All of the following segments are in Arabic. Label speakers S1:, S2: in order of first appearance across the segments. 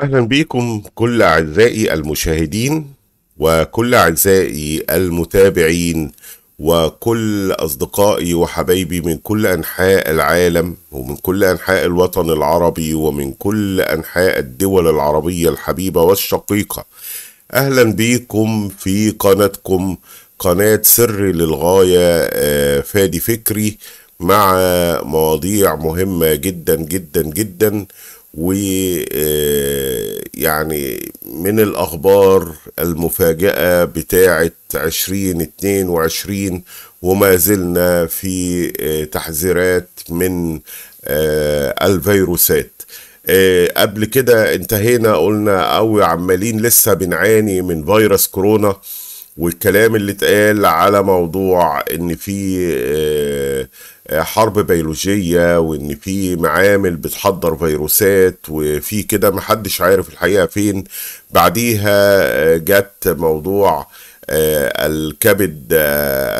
S1: أهلا بكم كل أعزائي المشاهدين وكل أعزائي المتابعين وكل أصدقائي وحبايبي من كل أنحاء العالم ومن كل أنحاء الوطن العربي ومن كل أنحاء الدول العربية الحبيبة والشقيقة أهلا بكم في قناتكم قناة سر للغاية آه، فادي فكري مع مواضيع مهمة جدا جدا جدا ويعني آه، من الأخبار المفاجئة بتاعة 2022 وما زلنا في آه، تحذيرات من آه، الفيروسات قبل كده انتهينا قلنا أو عمالين لسه بنعاني من فيروس كورونا والكلام اللي اتقال على موضوع ان في آه، حرب بيولوجية وإن في معامل بتحضر فيروسات وفي كده محدش عارف الحقيقة فين بعديها آه، جت موضوع آه، الكبد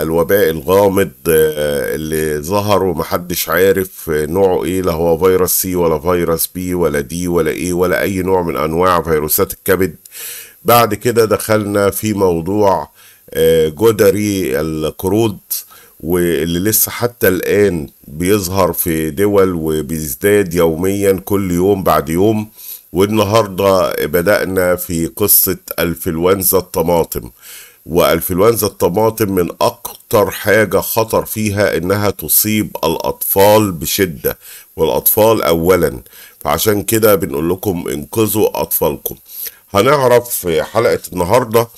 S1: الوباء الغامض اللي ظهر ومحدش عارف نوعه ايه لا هو فيروس سي ولا فيروس بي ولا دي ولا ايه ولا اي نوع من انواع فيروسات الكبد بعد كده دخلنا في موضوع جدري القرود واللي لسه حتى الآن بيظهر في دول وبيزداد يوميا كل يوم بعد يوم والنهاردة بدأنا في قصة الفلوانزا الطماطم والفلوانزا الطماطم من أكتر حاجة خطر فيها إنها تصيب الأطفال بشدة والأطفال أولا فعشان كده بنقول لكم انقذوا أطفالكم هنعرف في حلقة النهاردة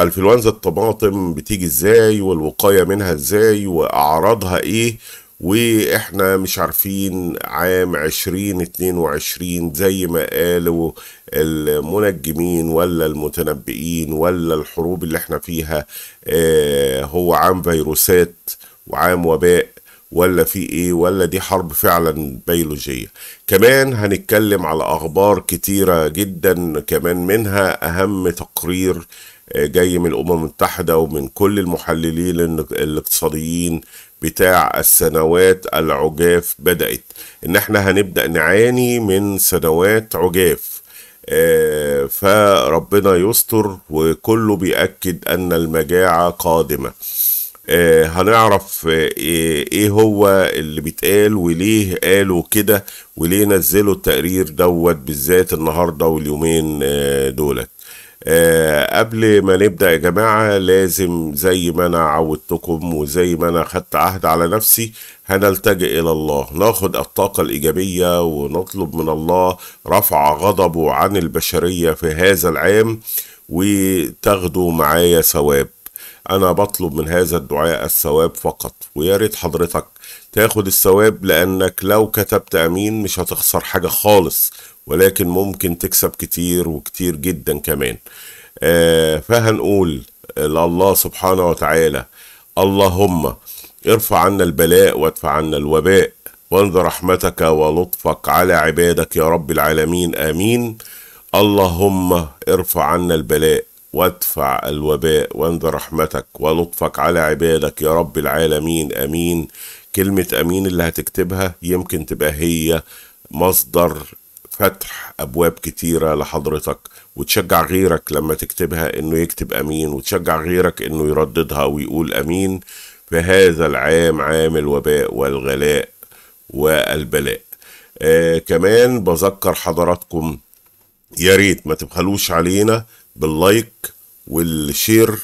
S1: انفلونزا الطماطم بتيجي ازاي والوقايه منها ازاي واعراضها ايه واحنا مش عارفين عام عشرين اتنين وعشرين زي ما قالوا المنجمين ولا المتنبئين ولا الحروب اللي احنا فيها اه هو عام فيروسات وعام وباء ولا في ايه ولا دي حرب فعلا بيولوجيه كمان هنتكلم على اخبار كتيره جدا كمان منها اهم تقرير آه، جاي من الامم المتحده ومن كل المحللين الاقتصاديين بتاع السنوات العجاف بدات ان احنا هنبدا نعاني من سنوات عجاف آه، فربنا يستر وكله بيأكد أن المجاعة قادمة آه هنعرف آه إيه،, ايه هو اللي بيتقال وليه قالوا كده وليه نزلوا التقرير دوت بالذات النهارده واليومين آه دولت آه قبل ما نبدا يا جماعه لازم زي ما انا عودتكم وزي ما انا خدت عهد على نفسي هنلتجئ الى الله ناخد الطاقه الايجابيه ونطلب من الله رفع غضبه عن البشريه في هذا العام وتاخدوا معايا ثواب أنا بطلب من هذا الدعاء الثواب فقط ويا ريت حضرتك تاخد الثواب لأنك لو كتبت أمين مش هتخسر حاجة خالص ولكن ممكن تكسب كتير وكتير جدا كمان آه فهنقول لله سبحانه وتعالى اللهم ارفع عنا البلاء وادفع عنا الوباء وانظر رحمتك ولطفك على عبادك يا رب العالمين آمين اللهم ارفع عنا البلاء وادفع الوباء وانذر رحمتك ولطفك على عبادك يا رب العالمين امين كلمه امين اللي هتكتبها يمكن تبقى هي مصدر فتح ابواب كتيره لحضرتك وتشجع غيرك لما تكتبها انه يكتب امين وتشجع غيرك انه يرددها ويقول امين في هذا العام عام الوباء والغلاء والبلاء آه كمان بذكر حضراتكم يا ريت ما تبخلوش علينا باللايك والشير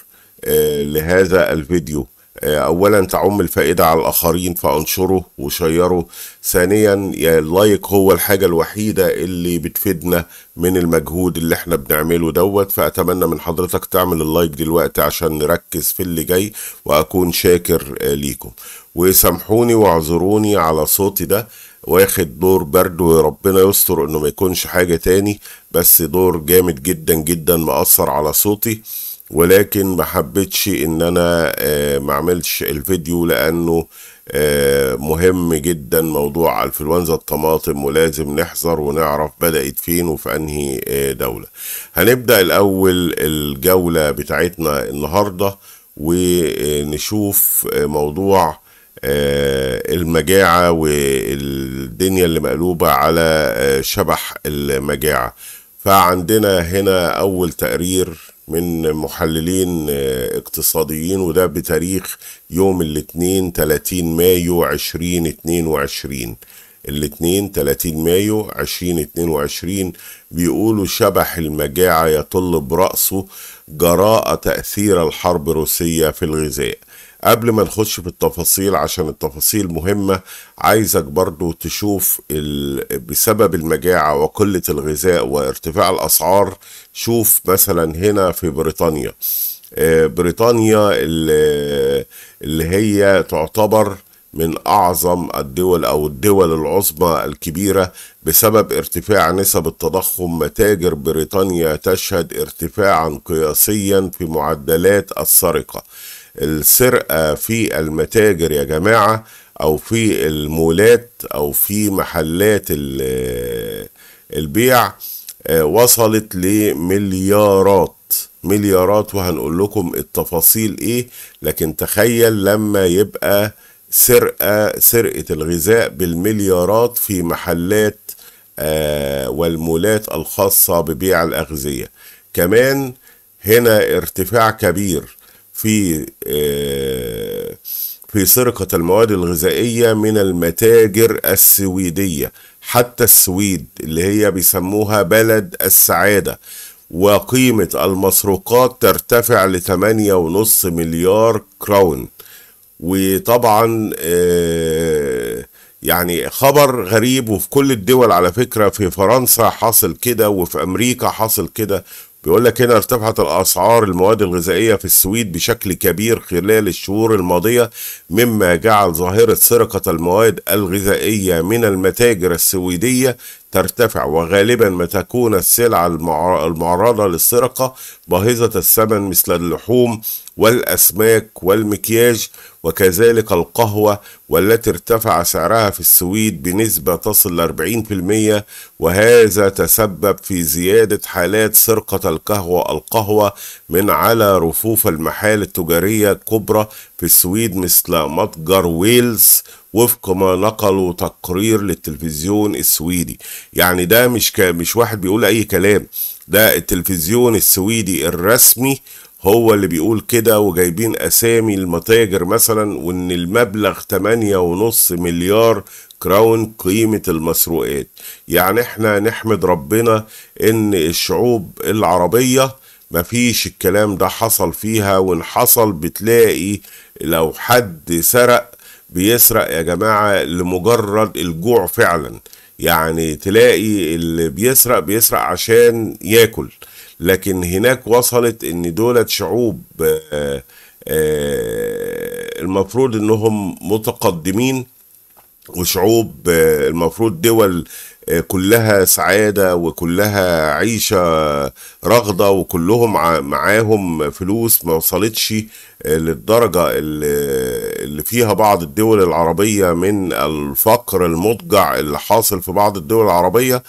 S1: آه، لهذا الفيديو آه، اولا تعم الفائده على الاخرين فانشره وشيره ثانيا اللايك هو الحاجه الوحيده اللي بتفيدنا من المجهود اللي احنا بنعمله دوت فاتمنى من حضرتك تعمل اللايك دلوقتي عشان نركز في اللي جاي واكون شاكر آه، ليكم وسامحوني واعذروني على صوتي ده واخد دور برد وربنا يستر انه ما يكونش حاجة تاني بس دور جامد جدا جدا مأثر على صوتي ولكن ما حبيتش ان انا آه، ما اعملش الفيديو لانه آه، مهم جدا موضوع انفلونزا الطماطم ولازم نحذر ونعرف بدأت فين وفي انهي آه، دولة هنبدأ الاول الجولة بتاعتنا النهاردة ونشوف موضوع آه، المجاعة والدنيا اللي مقلوبة على آه، شبح المجاعة فعندنا هنا أول تقرير من محللين آه، اقتصاديين وده بتاريخ يوم الاثنين 30 مايو 2022 الاثنين 30 مايو 2022 بيقولوا شبح المجاعة يطل برأسه جراء تأثير الحرب الروسية في الغذاء قبل ما نخش في التفاصيل عشان التفاصيل مهمة عايزك برضو تشوف بسبب المجاعة وقلة الغذاء وارتفاع الأسعار شوف مثلا هنا في بريطانيا آه، بريطانيا اللي هي تعتبر من أعظم الدول أو الدول العظمى الكبيرة بسبب ارتفاع نسب التضخم متاجر بريطانيا تشهد ارتفاعا قياسيا في معدلات السرقة السرقة في المتاجر يا جماعة أو في المولات أو في محلات البيع آه، وصلت لمليارات مليارات وهنقول لكم التفاصيل ايه لكن تخيل لما يبقى سرقة سرقة الغذاء بالمليارات في محلات آه، والمولات الخاصة ببيع الأغذية كمان هنا ارتفاع كبير في آه، في سرقة المواد الغذائية من المتاجر السويدية حتى السويد اللي هي بيسموها بلد السعادة وقيمة المسروقات ترتفع ل 8.5 مليار كراون وطبعا آه، يعني خبر غريب وفي كل الدول على فكرة في فرنسا حصل كده وفي أمريكا حصل كده بيقول لك هنا ارتفعت الأسعار المواد الغذائية في السويد بشكل كبير خلال الشهور الماضية مما جعل ظاهرة سرقة المواد الغذائية من المتاجر السويدية ترتفع وغالبا ما تكون السلع المعرضة للسرقة باهظة الثمن مثل اللحوم والأسماك والمكياج وكذلك القهوة والتي ارتفع سعرها في السويد بنسبة تصل ل 40% وهذا تسبب في زيادة حالات سرقة القهوة القهوة من على رفوف المحال التجارية الكبرى في السويد مثل متجر ويلز وفق ما نقلوا تقرير للتلفزيون السويدي يعني ده مش ك... مش واحد بيقول اي كلام ده التلفزيون السويدي الرسمي هو اللي بيقول كده وجايبين اسامي المتاجر مثلا وان المبلغ 8.5 مليار كراون قيمة المسروقات يعني احنا نحمد ربنا ان الشعوب العربية مفيش الكلام ده حصل فيها وان حصل بتلاقي لو حد سرق بيسرق يا جماعة لمجرد الجوع فعلا يعني تلاقي اللي بيسرق بيسرق عشان ياكل لكن هناك وصلت ان دولت شعوب آه، آه، المفروض انهم متقدمين وشعوب آه، المفروض دول آه، كلها سعاده وكلها عيشه رغده وكلهم معاهم فلوس ما وصلتش آه، للدرجه اللي فيها بعض الدول العربيه من الفقر المضجع اللي حاصل في بعض الدول العربيه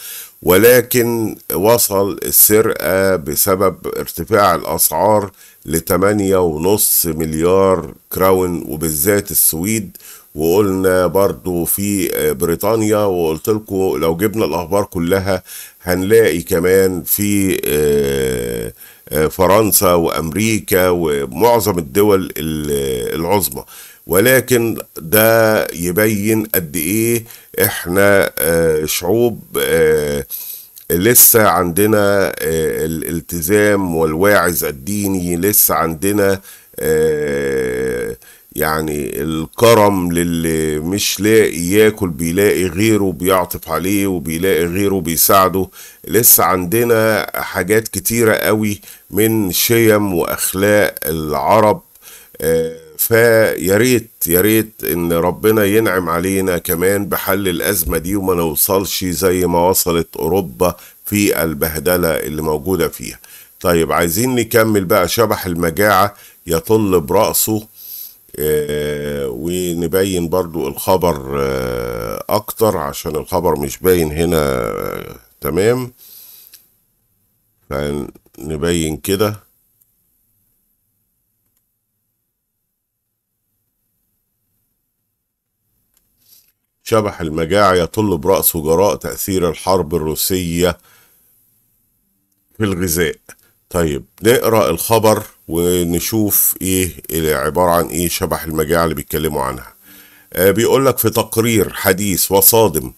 S1: ولكن وصل السرقة بسبب ارتفاع الأسعار لثمانية ونص مليار كراون وبالذات السويد وقلنا برضو في آه، بريطانيا وقلت لكم لو جبنا الأخبار كلها هنلاقي كمان في آه، آه، فرنسا وأمريكا ومعظم الدول العظمى ولكن ده يبين قد إيه إحنا شعوب لسه عندنا الالتزام والواعظ الديني لسه عندنا يعني الكرم للي مش لاقي ياكل بيلاقي غيره بيعطف عليه وبيلاقي غيره بيساعده لسه عندنا حاجات كتيرة قوي من شيم وأخلاق العرب آه، فياريت ياريت ان ربنا ينعم علينا كمان بحل الازمه دي وما نوصلش زي ما وصلت اوروبا في البهدله اللي موجوده فيها. طيب عايزين نكمل بقى شبح المجاعه يطل براسه آه، ونبين برضو الخبر آه، اكتر عشان الخبر مش باين هنا آه، تمام فنبين كده شبح المجاعة يطل برأسه جراء تأثير الحرب الروسية في الغذاء طيب نقرأ الخبر ونشوف ايه عبارة عن ايه شبح المجاعة اللي بيتكلموا عنها آه، بيقول لك في تقرير حديث وصادم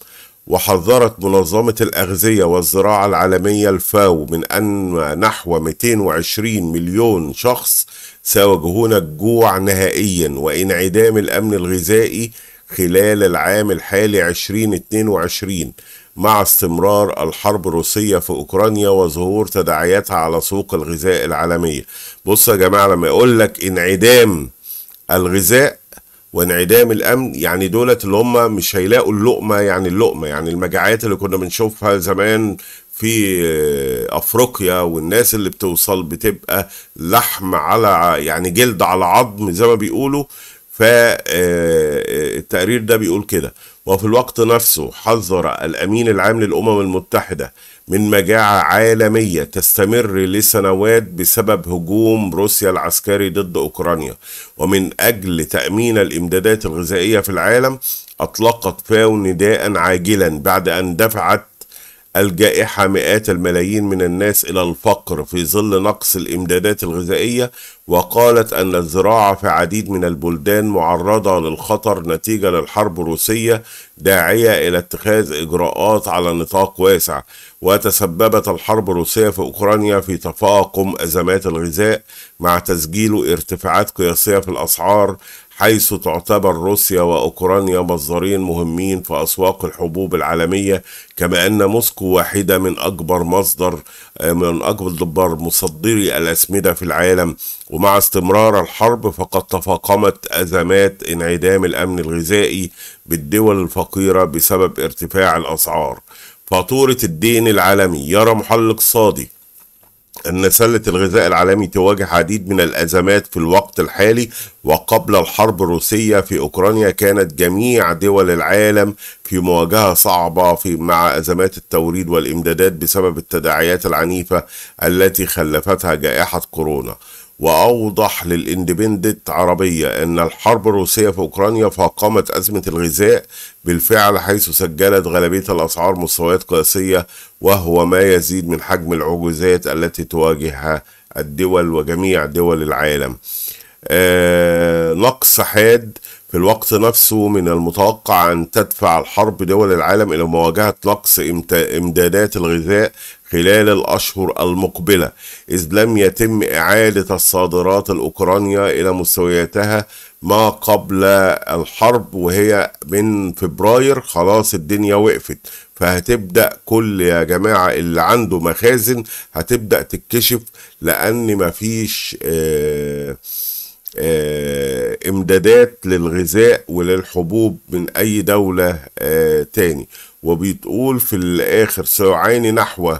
S1: وحذرت منظمة الأغذية والزراعة العالمية الفاو من أن نحو 220 مليون شخص سيواجهون الجوع نهائيا وانعدام الأمن الغذائي خلال العام الحالي 2022 مع استمرار الحرب الروسية في أوكرانيا وظهور تداعياتها على سوق الغذاء العالمية بصوا يا جماعه لما يقول لك انعدام الغذاء وانعدام الامن يعني دولت اللي هم مش هيلاقوا اللقمه يعني اللقمه يعني المجاعات اللي كنا بنشوفها زمان في افريقيا والناس اللي بتوصل بتبقى لحم على يعني جلد على عظم زي ما بيقولوا فالتقرير آه، آه، ده بيقول كده وفي الوقت نفسه حذر الامين العام للامم المتحده من مجاعة عالمية تستمر لسنوات بسبب هجوم روسيا العسكري ضد أوكرانيا ومن أجل تأمين الإمدادات الغذائية في العالم أطلقت فاو نداء عاجلا بعد أن دفعت الجائحة مئات الملايين من الناس إلى الفقر في ظل نقص الإمدادات الغذائية وقالت أن الزراعة في عديد من البلدان معرضة للخطر نتيجة للحرب الروسية داعية إلى اتخاذ إجراءات على نطاق واسع وتسببت الحرب الروسية في أوكرانيا في تفاقم أزمات الغذاء مع تسجيل ارتفاعات قياسية في الأسعار حيث تعتبر روسيا وأوكرانيا مصدرين مهمين في أسواق الحبوب العالمية كما أن موسكو واحدة من أكبر مصدر من أكبر مصدري الأسمدة في العالم ومع استمرار الحرب فقد تفاقمت أزمات انعدام الأمن الغذائي بالدول الفقيرة بسبب ارتفاع الأسعار فاتورة الدين العالمي يرى محل اقتصادي أن سلة الغذاء العالمي تواجه عديد من الأزمات في الوقت الحالي وقبل الحرب الروسية في أوكرانيا كانت جميع دول العالم في مواجهة صعبة في مع أزمات التوريد والإمدادات بسبب التداعيات العنيفة التي خلفتها جائحة كورونا وأوضح للإندبندنت عربية أن الحرب الروسية في أوكرانيا فاقمت أزمة الغذاء بالفعل حيث سجلت غالبية الأسعار مستويات قياسية وهو ما يزيد من حجم العجوزات التي تواجهها الدول وجميع دول العالم آه نقص حاد في الوقت نفسه من المتوقع أن تدفع الحرب دول العالم إلى مواجهة نقص إمدادات الغذاء خلال الأشهر المقبلة إذ لم يتم إعادة الصادرات الأوكرانية إلى مستوياتها ما قبل الحرب وهي من فبراير خلاص الدنيا وقفت فهتبدأ كل يا جماعة اللي عنده مخازن هتبدأ تتكشف لأن مفيش آه آه، امدادات للغذاء وللحبوب من اي دولة آه، تاني وبتقول في الاخر سيعاني نحو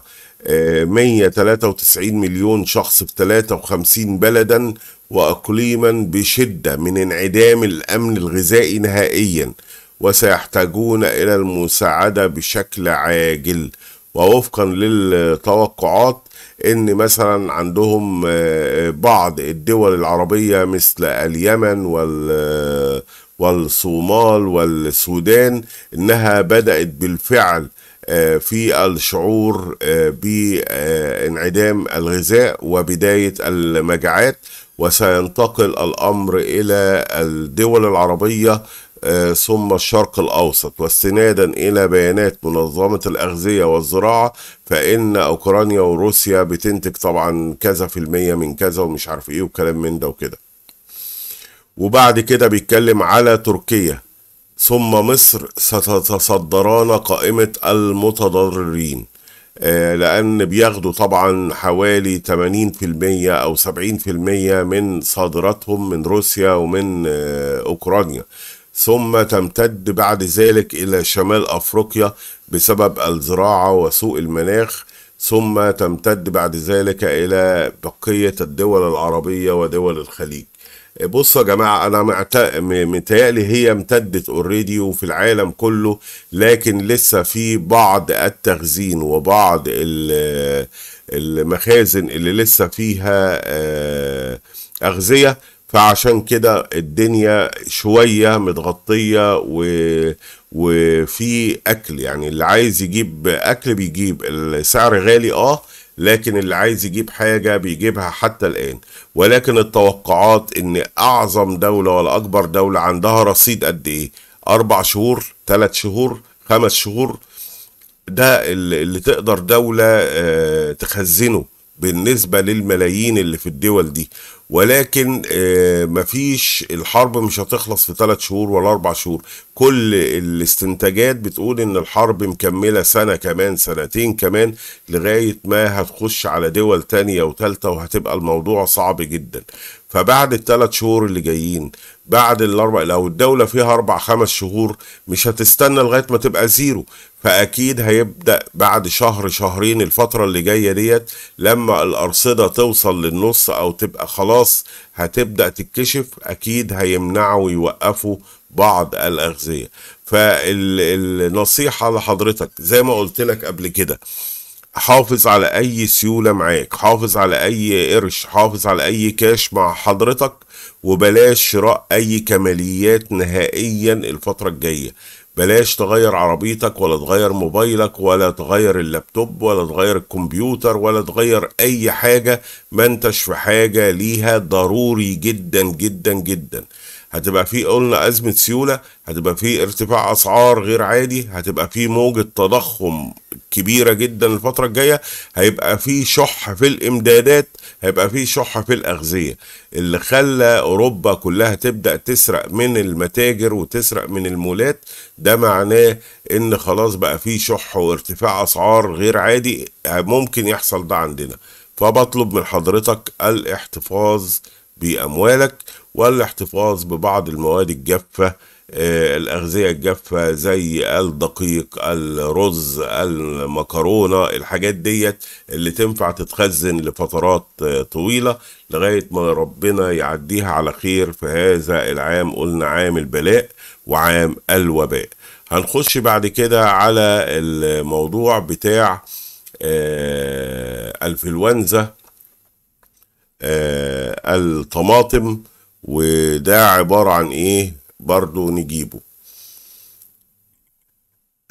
S1: 193 آه، مليون شخص في 53 بلدا واقليما بشدة من انعدام الامن الغذائي نهائيا وسيحتاجون الى المساعدة بشكل عاجل ووفقا للتوقعات ان مثلا عندهم آه، بعض الدول العربية مثل اليمن وال آه، والصومال والسودان انها بدأت بالفعل آه، في الشعور بانعدام الغذاء وبداية المجاعات وسينتقل الأمر إلى الدول العربية آه، ثم الشرق الأوسط واستنادا إلى بيانات منظمة الأغذية والزراعة فإن أوكرانيا وروسيا بتنتج طبعا كذا في المية من كذا ومش عارف إيه وكلام من ده وكده وبعد كده بيتكلم على تركيا ثم مصر ستتصدران قائمة المتضررين آه، لأن بياخدوا طبعا حوالي 80% أو 70% من صادراتهم من روسيا ومن آه، أوكرانيا ثم تمتد بعد ذلك إلى شمال أفريقيا بسبب الزراعة وسوء المناخ ثم تمتد بعد ذلك إلى بقية الدول العربية ودول الخليج بصوا يا جماعة أنا متهيألي هي امتدت اوريدي وفي العالم كله لكن لسه في بعض التخزين وبعض المخازن اللي لسه فيها آه، أغذية فعشان كده الدنيا شوية متغطية و... وفي أكل يعني اللي عايز يجيب أكل بيجيب السعر غالي آه لكن اللي عايز يجيب حاجة بيجيبها حتى الآن ولكن التوقعات إن أعظم دولة ولا أكبر دولة عندها رصيد قد إيه أربع شهور ثلاث شهور خمس شهور ده اللي تقدر دولة آه، تخزنه بالنسبة للملايين اللي في الدول دي ولكن آه، مفيش الحرب مش هتخلص في ثلاث شهور ولا اربع شهور كل الاستنتاجات بتقول ان الحرب مكملة سنة كمان سنتين كمان لغاية ما هتخش على دول تانية وتالتة وهتبقى الموضوع صعب جدا فبعد الثلاث شهور اللي جايين بعد الاربع لو الدوله فيها اربع خمس شهور مش هتستنى لغايه ما تبقى زيرو فاكيد هيبدا بعد شهر شهرين الفتره اللي جايه ديت لما الارصده توصل للنص او تبقى خلاص هتبدا تتكشف اكيد هيمنعوا ويوقفوا بعض الاغذيه فالنصيحه لحضرتك زي ما قلت لك قبل كده حافظ على اي سيوله معاك حافظ على اي قرش حافظ على اي كاش مع حضرتك وبلاش شراء أي كماليات نهائيا الفترة الجاية بلاش تغير عربيتك ولا تغير موبايلك ولا تغير اللابتوب ولا تغير الكمبيوتر ولا تغير أي حاجة ما انتش في حاجة ليها ضروري جدا جدا جدا هتبقى في قلنا أزمة سيولة هتبقى في ارتفاع أسعار غير عادي هتبقى في موجة تضخم كبيرة جدا الفترة الجاية هيبقى في شح في الإمدادات هيبقى في شح في الأغذية اللي خلى أوروبا كلها تبدأ تسرق من المتاجر وتسرق من المولات ده معناه إن خلاص بقى في شح وارتفاع أسعار غير عادي ممكن يحصل ده عندنا فبطلب من حضرتك الاحتفاظ بأموالك والاحتفاظ ببعض المواد الجافة آه، الأغذية الجافة زي الدقيق الرز المكرونة الحاجات ديت اللي تنفع تتخزن لفترات آه، طويلة لغاية ما ربنا يعديها على خير في هذا العام قلنا عام البلاء وعام الوباء هنخش بعد كده على الموضوع بتاع آه، الفلونزا الطماطم وده عبارة عن ايه برضو نجيبه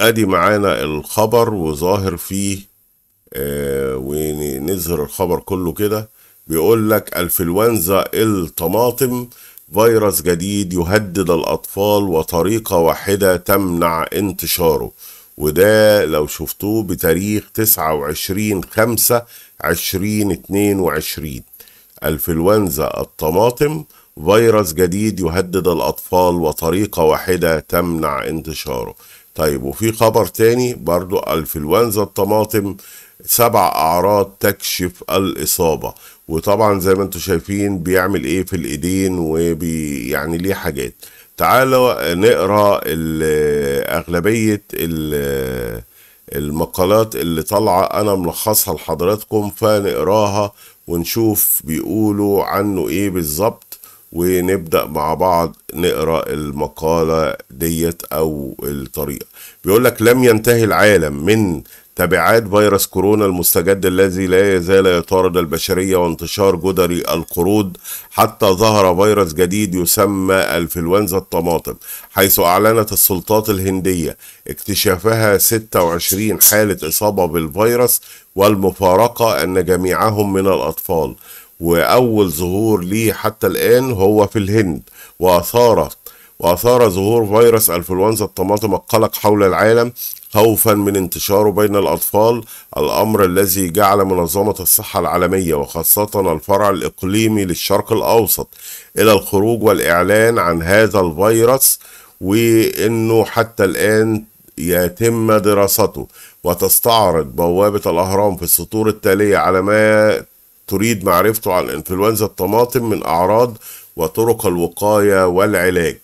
S1: ادي معانا الخبر وظاهر فيه آه ونظهر الخبر كله كده بيقول لك الفلونزا الطماطم فيروس جديد يهدد الأطفال وطريقة واحدة تمنع انتشاره وده لو شفتوه بتاريخ 29 5 2022 الفلونزا الطماطم فيروس جديد يهدد الأطفال وطريقة واحدة تمنع انتشاره طيب وفي خبر تاني برضو الفلوانزا الطماطم سبع أعراض تكشف الإصابة وطبعا زي ما انتم شايفين بيعمل ايه في الايدين وبي يعني ليه حاجات تعالوا نقرا اغلبيه المقالات اللي طالعه انا ملخصها لحضراتكم فنقراها ونشوف بيقولوا عنه ايه بالظبط ونبدأ مع بعض نقرأ المقالة ديت أو الطريقة بيقول لك لم ينتهي العالم من تبعات فيروس كورونا المستجد الذي لا يزال يطارد البشرية وانتشار جدري القرود حتى ظهر فيروس جديد يسمى انفلونزا الطماطم حيث أعلنت السلطات الهندية اكتشافها 26 حالة إصابة بالفيروس والمفارقة أن جميعهم من الأطفال واول ظهور ليه حتى الان هو في الهند واثارت وأثار ظهور فيروس أنفلونزا الطماطم القلق حول العالم خوفا من انتشاره بين الأطفال الأمر الذي جعل منظمة الصحة العالمية وخاصة الفرع الإقليمي للشرق الأوسط إلى الخروج والإعلان عن هذا الفيروس وإنه حتى الآن يتم دراسته وتستعرض بوابة الأهرام في السطور التالية على ما تريد معرفته عن انفلونزا الطماطم من أعراض وطرق الوقاية والعلاج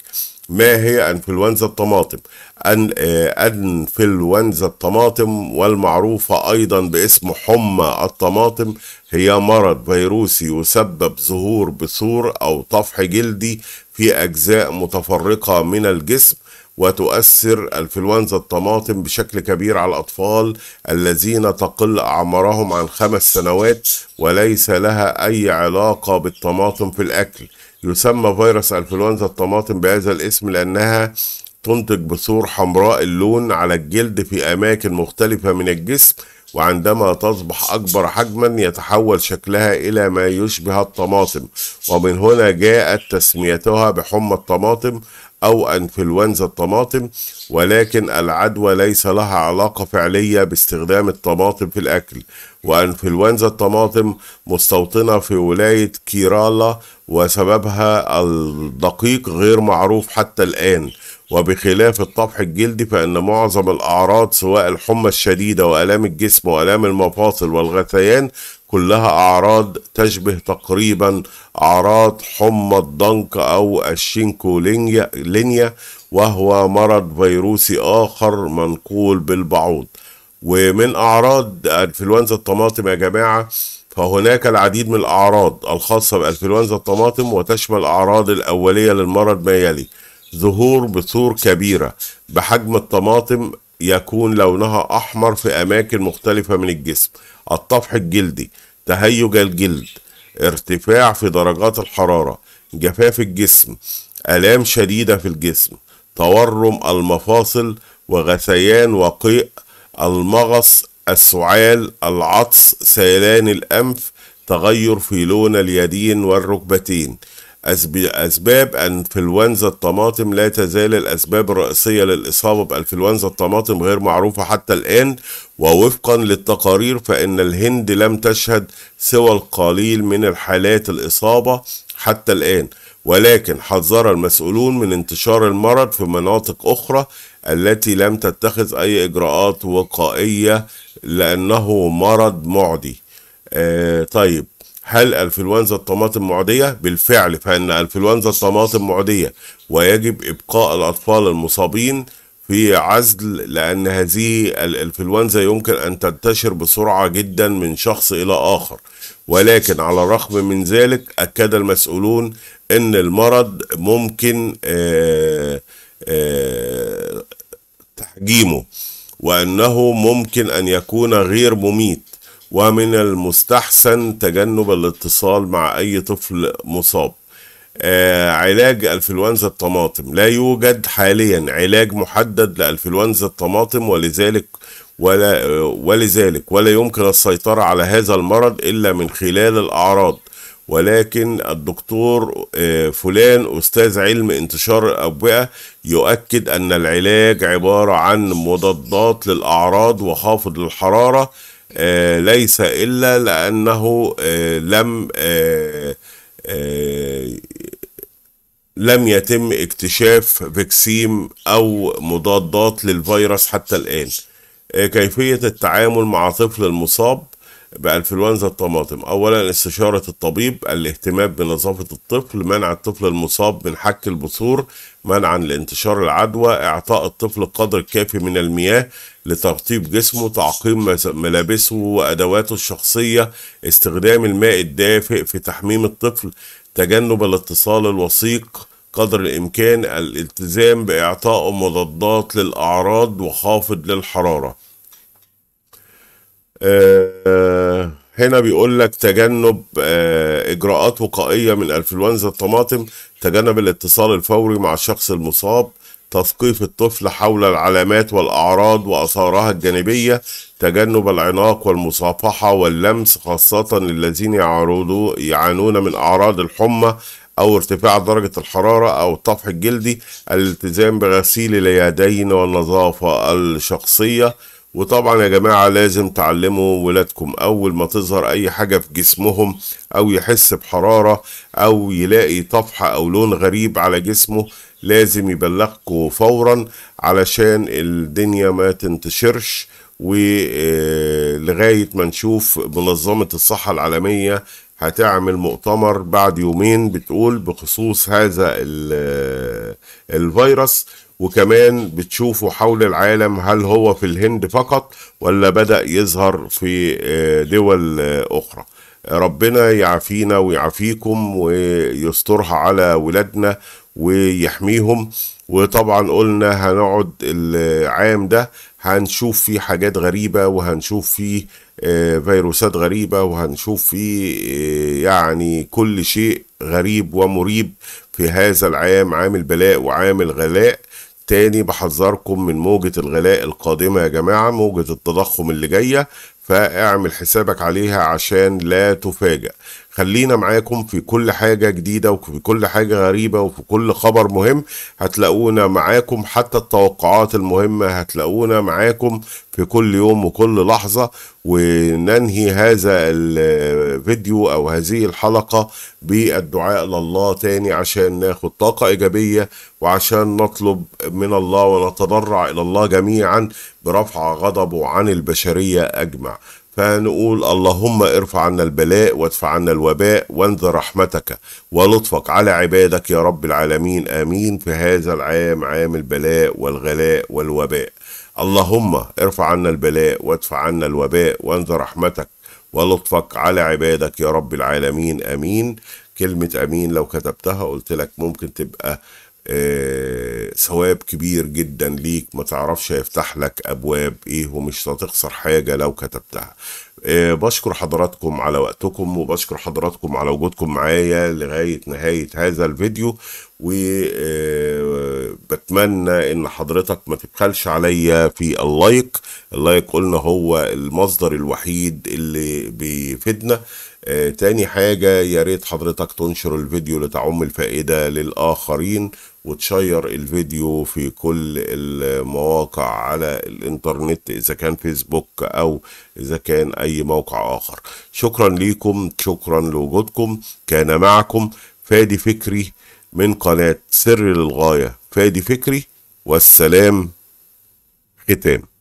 S1: ما هي انفلونزا الطماطم أن آه، انفلونزا الطماطم والمعروفه ايضا باسم حمى الطماطم هي مرض فيروسي يسبب ظهور بثور او طفح جلدي في اجزاء متفرقه من الجسم وتؤثر انفلونزا الطماطم بشكل كبير على الأطفال الذين تقل أعمارهم عن خمس سنوات وليس لها أي علاقة بالطماطم في الأكل يسمى فيروس انفلونزا الطماطم بهذا الاسم لأنها تنتج بثور حمراء اللون على الجلد في أماكن مختلفة من الجسم وعندما تصبح أكبر حجما يتحول شكلها إلى ما يشبه الطماطم ومن هنا جاءت تسميتها بحمى الطماطم أو أنفلونزا الطماطم ولكن العدوى ليس لها علاقة فعلية باستخدام الطماطم في الأكل وأنفلونزا الطماطم مستوطنة في ولاية كيرالا وسببها الدقيق غير معروف حتى الآن وبخلاف الطفح الجلدي فإن معظم الأعراض سواء الحمى الشديدة وآلام الجسم وآلام المفاصل والغثيان كلها أعراض تشبه تقريبا أعراض حمى الضنك أو الشينكولينيا وهو مرض فيروسي آخر منقول بالبعوض ومن أعراض إنفلونزا الطماطم يا جماعة فهناك العديد من الأعراض الخاصة بإنفلونزا الطماطم وتشمل الأعراض الأولية للمرض ما يلي ظهور بثور كبيرة بحجم الطماطم يكون لونها أحمر في أماكن مختلفة من الجسم الطفح الجلدي تهيج الجلد ارتفاع في درجات الحرارة جفاف الجسم آلام شديدة في الجسم تورم المفاصل وغثيان وقيء المغص السعال العطس سيلان الأنف تغير في لون اليدين والركبتين أسباب أنفلونزا الطماطم لا تزال الأسباب الرئيسية للإصابة بأنفلونزا الطماطم غير معروفة حتى الآن ووفقا للتقارير فإن الهند لم تشهد سوى القليل من الحالات الإصابة حتى الآن ولكن حذر المسؤولون من انتشار المرض في مناطق أخرى التي لم تتخذ أي إجراءات وقائية لأنه مرض معدي آه طيب هل انفلونزا الطماطم معدية؟ بالفعل فإن انفلونزا الطماطم معدية ويجب إبقاء الأطفال المصابين في عزل لأن هذه الانفلونزا يمكن أن تنتشر بسرعة جدا من شخص إلى آخر ولكن على الرغم من ذلك أكد المسؤولون أن المرض ممكن آه، آه، تحجيمه وأنه ممكن أن يكون غير مميت ومن المستحسن تجنب الاتصال مع أي طفل مصاب آه علاج انفلونزا الطماطم لا يوجد حاليا علاج محدد لانفلونزا الطماطم ولذلك ولا آه، ولذلك ولا يمكن السيطرة على هذا المرض إلا من خلال الأعراض ولكن الدكتور آه، فلان أستاذ علم انتشار الأوبئة يؤكد أن العلاج عبارة عن مضادات للأعراض وخافض للحرارة آه، ليس إلا لأنه آه، لم آه، لم يتم اكتشاف فيكسيم أو مضادات للفيروس حتى الآن كيفية التعامل مع طفل المصاب بانفلونزا الطماطم اولا استشاره الطبيب الاهتمام بنظافه الطفل منع الطفل المصاب من حك البثور منعا لانتشار العدوى اعطاء الطفل القدر الكافي من المياه لترطيب جسمه تعقيم ملابسه وادواته الشخصيه استخدام الماء الدافئ في تحميم الطفل تجنب الاتصال الوثيق قدر الامكان الالتزام باعطائه مضادات للاعراض وخافض للحراره آه، هنا بيقول لك تجنب آه، اجراءات وقائيه من انفلونزا الطماطم تجنب الاتصال الفوري مع الشخص المصاب تثقيف الطفل حول العلامات والأعراض وأثارها الجانبية تجنب العناق والمصافحة واللمس خاصة للذين يعانون من أعراض الحمى أو ارتفاع درجة الحرارة أو الطفح الجلدي الالتزام بغسيل اليدين والنظافة الشخصية وطبعا يا جماعة لازم تعلموا ولادكم أول ما تظهر أي حاجة في جسمهم أو يحس بحرارة أو يلاقي طفحة أو لون غريب على جسمه لازم يبلغكم فورا علشان الدنيا ما تنتشرش ولغاية آه، ما نشوف منظمة الصحة العالمية هتعمل مؤتمر بعد يومين بتقول بخصوص هذا آه، الفيروس وكمان بتشوفه حول العالم هل هو في الهند فقط ولا بدأ يظهر في آه، دول آه، أخرى ربنا يعافينا ويعافيكم ويسترها على ولادنا ويحميهم وطبعا قلنا هنقعد العام ده هنشوف فيه حاجات غريبة وهنشوف فيه آه، فيروسات غريبة وهنشوف فيه يعني كل شيء غريب ومريب في هذا العام عام البلاء وعام الغلاء تاني بحذركم من موجة الغلاء القادمة يا جماعة موجة التضخم اللي جاية فاعمل حسابك عليها عشان لا تفاجأ خلينا معاكم في كل حاجة جديدة وفي كل حاجة غريبة وفي كل خبر مهم هتلاقونا معاكم حتى التوقعات المهمة هتلاقونا معاكم في كل يوم وكل لحظة وننهي هذا الفيديو أو هذه الحلقة بالدعاء لله تاني عشان ناخد طاقة إيجابية وعشان نطلب من الله ونتضرع إلى الله جميعا برفع غضبه عن البشرية أجمع فنقول اللهم ارفع عنا البلاء وادفع عنا الوباء وانزل رحمتك ولطفك على عبادك يا رب العالمين امين في هذا العام عام البلاء والغلاء والوباء اللهم ارفع عنا البلاء وادفع عنا الوباء وانزل رحمتك ولطفك على عبادك يا رب العالمين امين كلمه امين لو كتبتها قلت لك ممكن تبقى آه، ثواب كبير جدا ليك ما تعرفش هيفتح لك ابواب ايه ومش هتخسر حاجه لو كتبتها آه، بشكر حضراتكم على وقتكم وبشكر حضراتكم على وجودكم معايا لغايه نهايه هذا الفيديو وبتمنى آه، ان حضرتك ما تبخلش عليا في اللايك اللايك قلنا هو المصدر الوحيد اللي بيفيدنا آه، تاني حاجة يا ريت حضرتك تنشر الفيديو لتعم الفائدة للآخرين وتشير الفيديو في كل المواقع على الانترنت اذا كان فيسبوك او اذا كان اي موقع اخر شكرا ليكم شكرا لوجودكم كان معكم فادي فكري من قناة سر للغاية فادي فكري والسلام ختام